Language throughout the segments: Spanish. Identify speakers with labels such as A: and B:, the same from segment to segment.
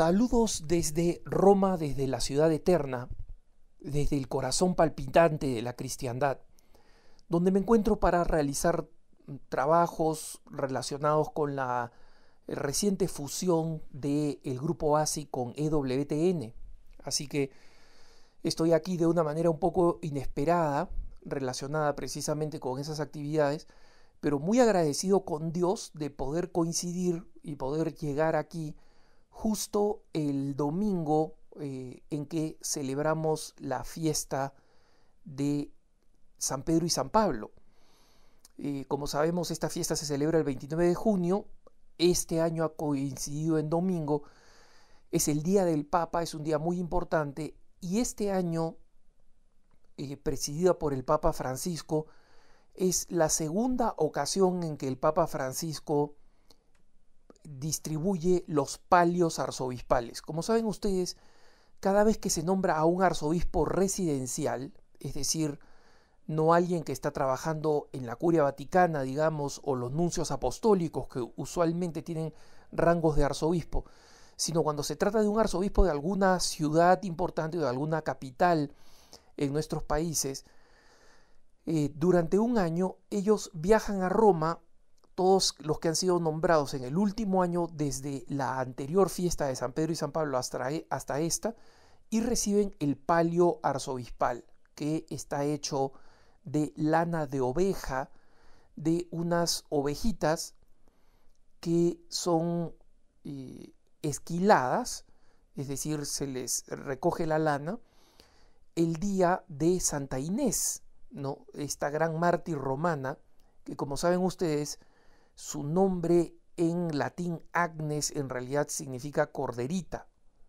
A: Saludos desde Roma, desde la ciudad eterna, desde el corazón palpitante de la cristiandad, donde me encuentro para realizar trabajos relacionados con la reciente fusión del grupo ASI con EWTN. Así que estoy aquí de una manera un poco inesperada, relacionada precisamente con esas actividades, pero muy agradecido con Dios de poder coincidir y poder llegar aquí justo el domingo eh, en que celebramos la fiesta de San Pedro y San Pablo. Eh, como sabemos, esta fiesta se celebra el 29 de junio, este año ha coincidido en domingo, es el Día del Papa, es un día muy importante, y este año, eh, presidida por el Papa Francisco, es la segunda ocasión en que el Papa Francisco distribuye los palios arzobispales. Como saben ustedes, cada vez que se nombra a un arzobispo residencial, es decir, no alguien que está trabajando en la curia vaticana, digamos, o los nuncios apostólicos que usualmente tienen rangos de arzobispo, sino cuando se trata de un arzobispo de alguna ciudad importante o de alguna capital en nuestros países, eh, durante un año ellos viajan a Roma todos los que han sido nombrados en el último año desde la anterior fiesta de San Pedro y San Pablo hasta, e, esta, y reciben el palio arzobispal, que está hecho de lana de oveja, de unas ovejitas que son eh, esquiladas, es decir, se les recoge la lana, el día de Santa Inés, ¿no? esta gran mártir romana, que como saben ustedes, su nombre en latín Agnes en realidad significa corderita,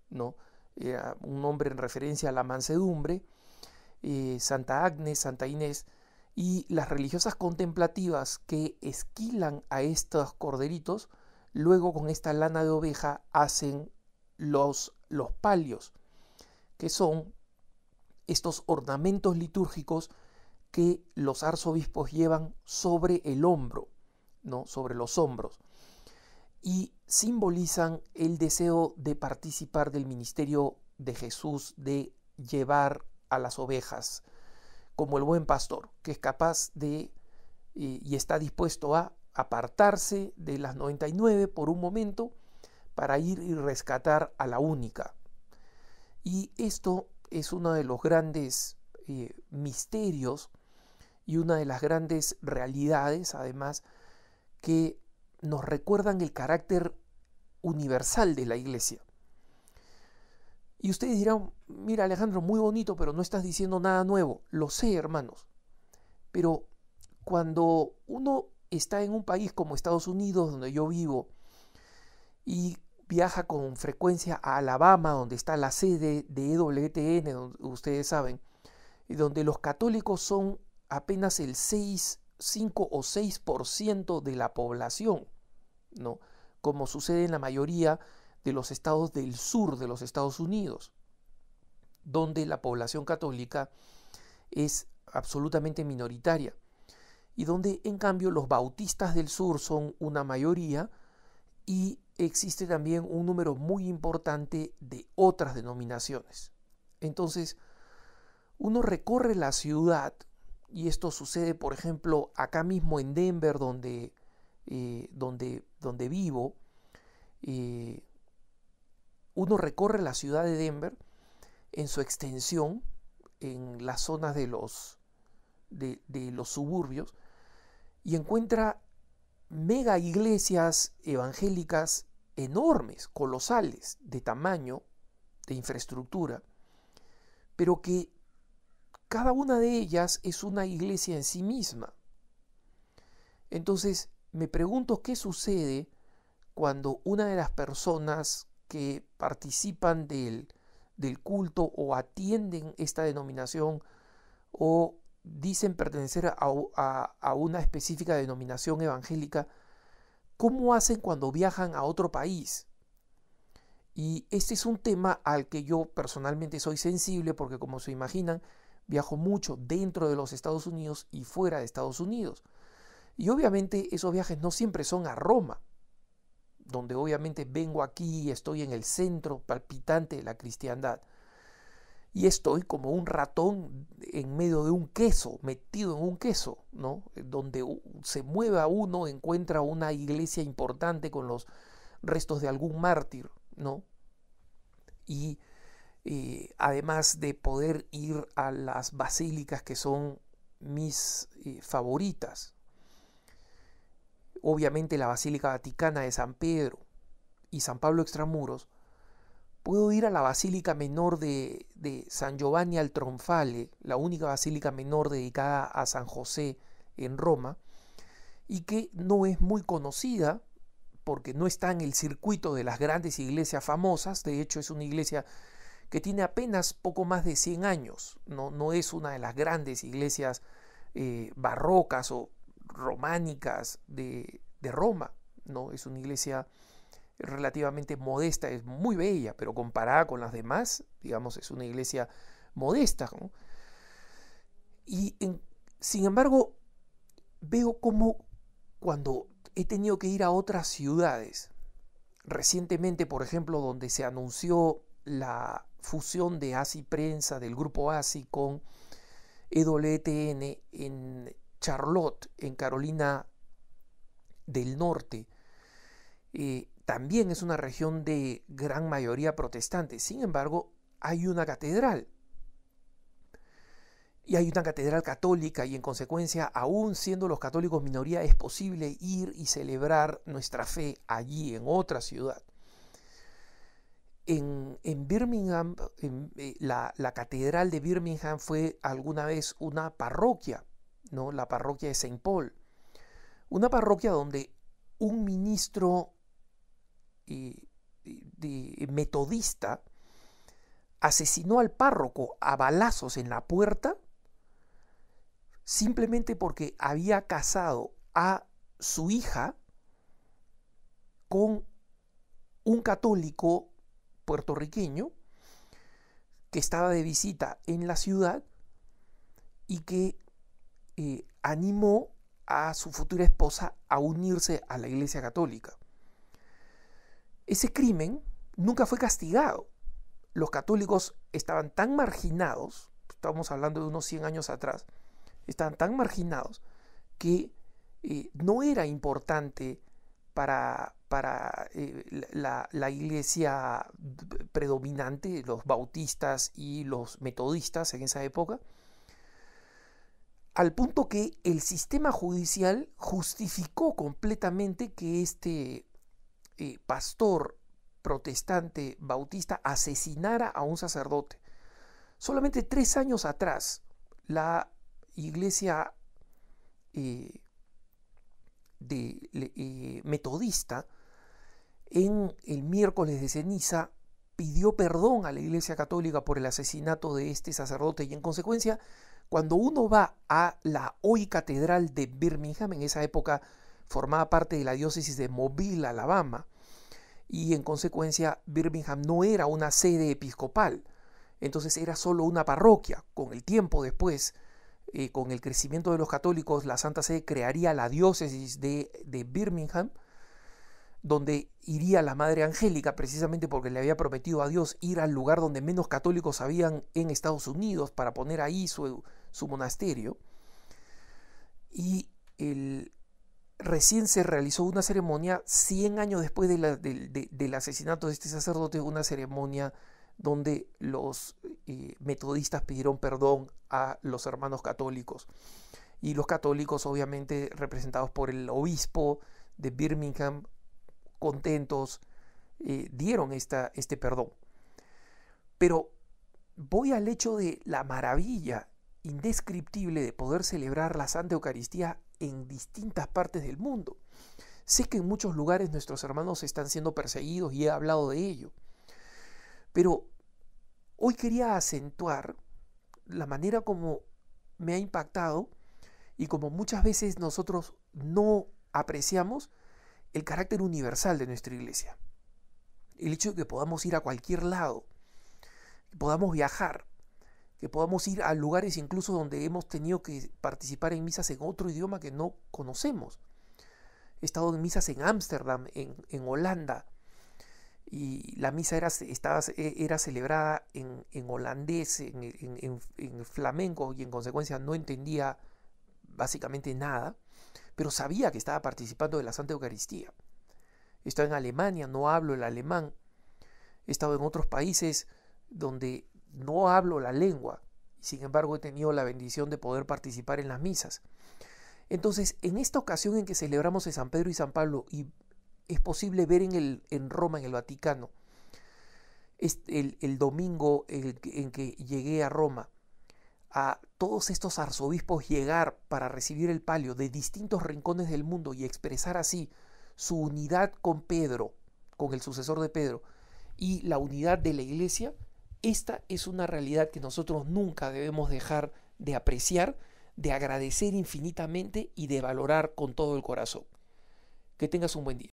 A: ¿no? Eh, un nombre en referencia a la mansedumbre, eh, Santa Agnes, Santa Inés, y las religiosas contemplativas que esquilan a estos corderitos, luego con esta lana de oveja hacen los, los palios, que son estos ornamentos litúrgicos que los arzobispos llevan sobre el hombro sobre los hombros y simbolizan el deseo de participar del ministerio de Jesús, de llevar a las ovejas como el buen pastor, que es capaz de eh, y, está dispuesto a apartarse de las 99 por un momento para ir y rescatar a la única. Y esto es uno de los grandes eh, misterios y una de las grandes realidades, además, que nos recuerdan el carácter universal de la iglesia. Y ustedes dirán, mira Alejandro, muy bonito, pero no estás diciendo nada nuevo. Lo sé, hermanos. Pero cuando uno está en un país como Estados Unidos, donde yo vivo, y viaja con frecuencia a Alabama, donde está la sede de EWTN, donde ustedes saben, y donde los católicos son apenas el 6 5 o 6% de la población, ¿no? Como sucede en la mayoría de los estados del sur de los Estados Unidos, donde la población católica es absolutamente minoritaria y donde en cambio los bautistas del sur son una mayoría y existe también un número muy importante de otras denominaciones. Entonces, uno recorre la ciudad y esto sucede, por ejemplo, acá mismo en Denver, donde, eh, donde, donde vivo. Eh, uno recorre la ciudad de Denver en su extensión, en las zonas de los, de, de los suburbios, y encuentra mega iglesias evangélicas enormes, colosales, de tamaño, de infraestructura, pero que cada una de ellas es una iglesia en sí misma. Entonces, me pregunto qué sucede cuando una de las personas que participan del, del culto o atienden esta denominación o dicen pertenecer a, a, una específica denominación evangélica, ¿cómo hacen cuando viajan a otro país? Y este es un tema al que yo personalmente soy sensible porque como se imaginan, viajo mucho dentro de los Estados Unidos y fuera de Estados Unidos. Y obviamente esos viajes no siempre son a Roma, donde obviamente vengo aquí y estoy en el centro palpitante de la cristiandad. Y estoy como un ratón en medio de un queso, metido en un queso, ¿no? Donde se mueva uno, encuentra una iglesia importante con los restos de algún mártir, ¿no? Y eh, además de poder ir a las basílicas que son mis eh, favoritas. Obviamente la Basílica Vaticana de San Pedro y San Pablo Extramuros, puedo ir a la Basílica Menor de, de San Giovanni al Tronfale, la única basílica menor dedicada a San José en Roma, y que no es muy conocida porque no está en el circuito de las grandes iglesias famosas, de hecho es una iglesia que tiene apenas poco más de 100 años, no, no es una de las grandes iglesias eh, barrocas o románicas de, Roma, ¿no? es una iglesia relativamente modesta, es muy bella, pero comparada con las demás, digamos, es una iglesia modesta. Y sin embargo, veo como cuando he tenido que ir a otras ciudades, recientemente, por ejemplo, donde se anunció la fusión de ASI Prensa, del grupo ASI, con EWTN e en Charlotte, en Carolina del Norte. Eh, también es una región de gran mayoría protestante. Sin embargo, hay una catedral. Y hay una catedral católica y en consecuencia, aún siendo los católicos minoría, es posible ir y celebrar nuestra fe allí, en otra ciudad en, Birmingham, eh, la, catedral de Birmingham fue alguna vez una parroquia, ¿no? la parroquia de Saint Paul. Una parroquia donde un ministro eh, metodista asesinó al párroco a balazos en la puerta simplemente porque había casado a su hija con un católico puertorriqueño que estaba de visita en la ciudad y que eh, animó a su futura esposa a unirse a la Iglesia Católica. Ese crimen nunca fue castigado. Los católicos estaban tan marginados, estamos hablando de unos 100 años atrás, estaban tan marginados que eh, no era importante para para eh, la, iglesia predominante, los bautistas y los metodistas en esa época, al punto que el sistema judicial justificó completamente que este eh, pastor protestante bautista asesinara a un sacerdote. Solamente tres años atrás, la iglesia eh, de, metodista en el miércoles de ceniza pidió perdón a la Iglesia Católica por el asesinato de este sacerdote y en consecuencia, cuando uno va a la hoy catedral de Birmingham, en esa época formaba parte de la diócesis de Mobile, Alabama, y en consecuencia Birmingham no era una sede episcopal, entonces era solo una parroquia. Con el tiempo después, eh, con el crecimiento de los católicos, la Santa Sede crearía la diócesis de, de Birmingham, donde iría la Madre Angélica, precisamente porque le había prometido a Dios ir al lugar donde menos católicos habían en Estados Unidos para poner ahí su, monasterio. Y recién se realizó una ceremonia, 100 años después del asesinato de este sacerdote, una ceremonia donde los eh, metodistas pidieron perdón a los hermanos católicos. Y los católicos, obviamente representados por el obispo de Birmingham, contentos, eh, dieron esta, este perdón. Pero voy al hecho de la maravilla indescriptible de poder celebrar la Santa Eucaristía en distintas partes del mundo. Sé que en muchos lugares nuestros hermanos están siendo perseguidos y he hablado de ello. Pero hoy quería acentuar la manera como me ha impactado y como muchas veces nosotros no apreciamos el carácter universal de nuestra iglesia. El hecho de que podamos ir a cualquier lado, que podamos viajar, que podamos ir a lugares incluso donde hemos tenido que participar en misas en otro idioma que no conocemos. He estado en misas en Ámsterdam, en, Holanda, y la misa era, estaba, era celebrada en, holandés, en, en flamenco, y en consecuencia no entendía básicamente nada pero sabía que estaba participando de la Santa Eucaristía. está en Alemania, no hablo el alemán. He estado en otros países donde no hablo la lengua. Sin embargo, he tenido la bendición de poder participar en las misas. Entonces, en esta ocasión en que celebramos en San Pedro y San Pablo, y es posible ver en, el, en Roma, en el Vaticano, el, domingo en que llegué a Roma, a todos estos arzobispos llegar para recibir el palio de distintos rincones del mundo y expresar así su unidad con Pedro, con el sucesor de Pedro, y la unidad de la iglesia, esta es una realidad que nosotros nunca debemos dejar de apreciar, de agradecer infinitamente y de valorar con todo el corazón. Que tengas un buen día.